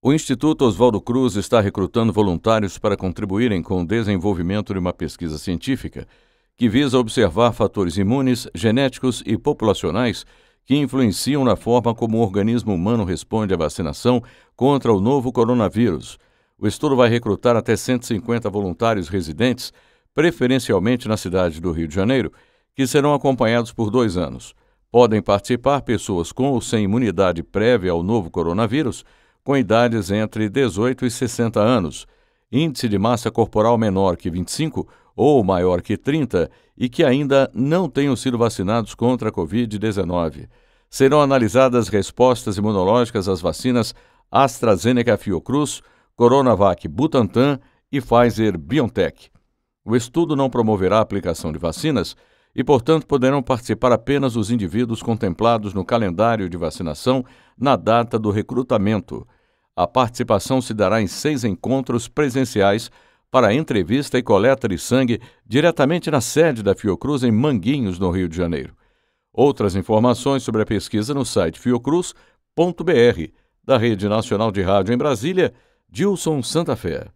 O Instituto Oswaldo Cruz está recrutando voluntários para contribuírem com o desenvolvimento de uma pesquisa científica que visa observar fatores imunes, genéticos e populacionais que influenciam na forma como o organismo humano responde à vacinação contra o novo coronavírus. O estudo vai recrutar até 150 voluntários residentes, preferencialmente na cidade do Rio de Janeiro, que serão acompanhados por dois anos. Podem participar pessoas com ou sem imunidade prévia ao novo coronavírus com idades entre 18 e 60 anos, índice de massa corporal menor que 25 ou maior que 30 e que ainda não tenham sido vacinados contra a Covid-19. Serão analisadas respostas imunológicas às vacinas AstraZeneca Fiocruz, Coronavac Butantan e Pfizer BioNTech. O estudo não promoverá a aplicação de vacinas e, portanto, poderão participar apenas os indivíduos contemplados no calendário de vacinação na data do recrutamento. A participação se dará em seis encontros presenciais para entrevista e coleta de sangue diretamente na sede da Fiocruz em Manguinhos, no Rio de Janeiro. Outras informações sobre a pesquisa no site fiocruz.br. Da Rede Nacional de Rádio em Brasília, Dilson Santa Fé.